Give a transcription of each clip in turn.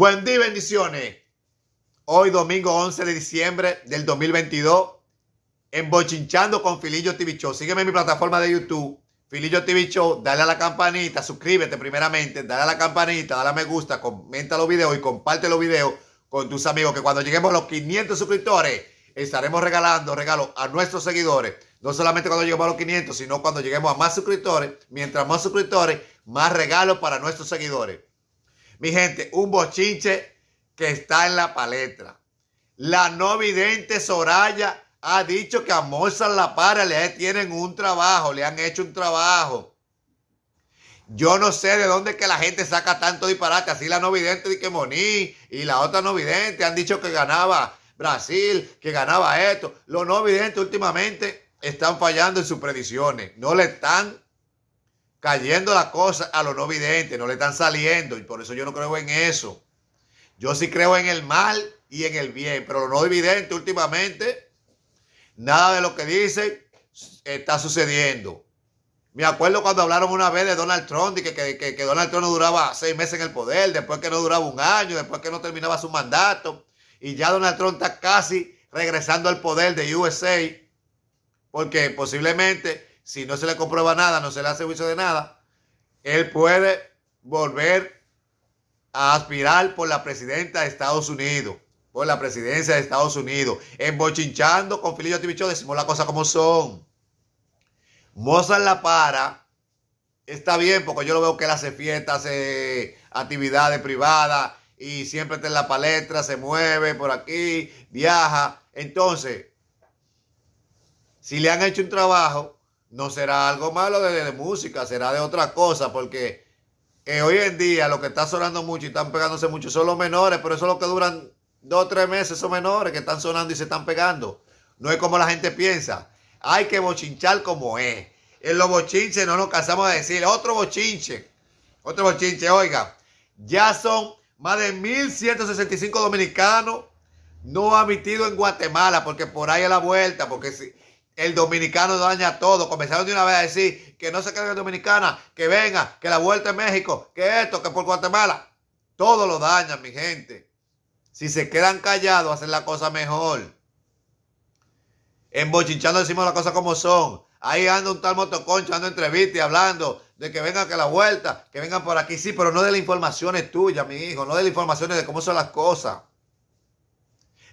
Buen día, bendiciones. Hoy domingo 11 de diciembre del 2022 en con Filillo TV Show. Sígueme en mi plataforma de YouTube, Filillo TV Show. Dale a la campanita, suscríbete primeramente, dale a la campanita, dale a me gusta, comenta los videos y comparte los videos con tus amigos. Que cuando lleguemos a los 500 suscriptores estaremos regalando regalos a nuestros seguidores. No solamente cuando lleguemos a los 500, sino cuando lleguemos a más suscriptores. Mientras más suscriptores, más regalos para nuestros seguidores. Mi gente, un bochinche que está en la palestra. La no vidente Soraya ha dicho que a Mozart La Para le tienen un trabajo, le han hecho un trabajo. Yo no sé de dónde que la gente saca tanto disparate. Así la no vidente de que y la otra no vidente han dicho que ganaba Brasil, que ganaba esto. Los no videntes últimamente están fallando en sus predicciones. No le están cayendo las cosa a los no videntes, no le están saliendo y por eso yo no creo en eso. Yo sí creo en el mal y en el bien, pero los no evidente. últimamente, nada de lo que dicen está sucediendo. Me acuerdo cuando hablaron una vez de Donald Trump y que, que, Donald Trump no duraba seis meses en el poder, después que no duraba un año, después que no terminaba su mandato. Y ya Donald Trump está casi regresando al poder de USA, porque posiblemente si no se le comprueba nada, no se le hace juicio de nada, él puede volver a aspirar por la presidenta de Estados Unidos, por la presidencia de Estados Unidos, embochinchando con Filillo Tibichón, decimos las cosas como son. Mozart La Para está bien, porque yo lo veo que él hace fiestas, hace actividades privadas y siempre está en la palestra, se mueve por aquí, viaja. Entonces, si le han hecho un trabajo, no será algo malo de, música, será de otra cosa, porque eh, hoy en día lo que está sonando mucho y están pegándose mucho son los menores, pero eso es lo que duran dos o tres meses, esos menores que están sonando y se están pegando. No es como la gente piensa. Hay que bochinchar como es. En los bochinches no nos cansamos de decir, otro bochinche, otro bochinche, oiga, ya son más de 1.165 dominicanos no admitidos en Guatemala, porque por ahí es la vuelta, porque si el dominicano daña todo. Comenzaron de una vez a decir que no se quede Dominicana, que venga, que la vuelta en México, que esto, que por Guatemala. Todo lo daña. mi gente. Si se quedan callados, hacen la cosa mejor. En Bochinchando decimos las cosas como son. Ahí anda un tal motoconcho, anda entrevista y hablando de que venga, que la vuelta, que vengan por aquí, sí, pero no de información informaciones tuya, mi hijo, no de la información de cómo son las cosas.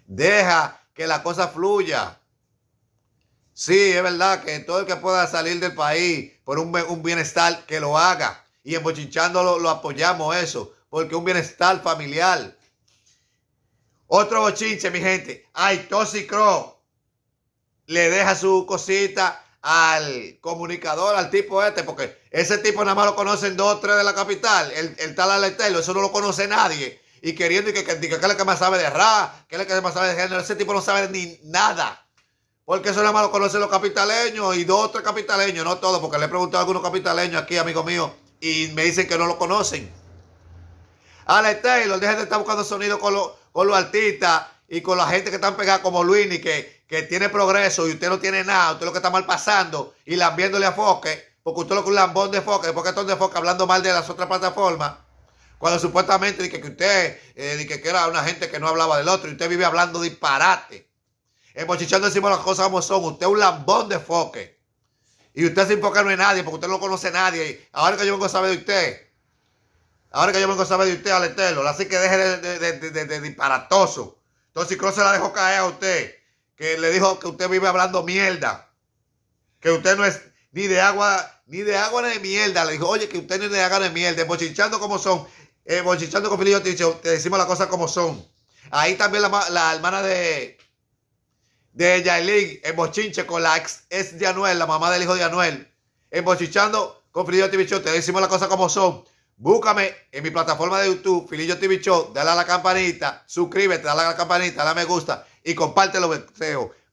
Deja que la cosa fluya. Sí, es verdad que todo el que pueda salir del país por un, bienestar, que lo haga. Y en Bochinchando lo, apoyamos eso, porque un bienestar familiar. Otro bochinche, mi gente. Ay, Toxicro le deja su cosita al comunicador, al tipo este, porque ese tipo nada más lo conocen dos o tres de la capital, el, tal Aletelo, eso no lo conoce nadie. Y queriendo y que, diga que, que, es el que más sabe de ra, que es que más sabe de género, ese tipo no sabe ni nada. Porque eso nada más lo conocen los capitaleños y dos o tres capitaleños, no todos, porque le he preguntado a algunos capitaleños aquí, amigo mío, y me dicen que no lo conocen. Ale Taylor, deja de estar buscando sonido con, los artistas y con la gente que están pegada como Luini, que, que tiene progreso y usted no tiene nada, usted lo que está mal pasando y lambiéndole a Foque, porque usted lo que un lambón de Foque, porque están de Foque hablando mal de las otras plataformas, cuando supuestamente que, usted, eh, que era una gente que no hablaba del otro y usted vive hablando disparate. En eh, Bochichón decimos las cosas como son. Usted es un lambón de foque. Y usted sin poca no hay nadie, porque usted no conoce a nadie. Ahora que yo vengo a saber de usted. Ahora que yo vengo a saber de usted, Aletelo. Así que deje de, disparatoso. Entonces, si se la dejó caer a usted. Que le dijo que usted vive hablando mierda. Que usted no es ni de agua, ni de agua ni de mierda. Le dijo, oye, que usted no le de agua de mierda. Bochichando como son. Eh, con yo te, te decimos las cosas como son. Ahí también la, la hermana de, de Yailin en bochinche con la ex, de Anuel, la mamá del hijo de Anuel, embochichando con Filillo TV Show. Te decimos las cosas como son. Búscame en mi plataforma de YouTube, Filillo TV Show, dale a la campanita, suscríbete, dale a la campanita, dale me gusta y comparte los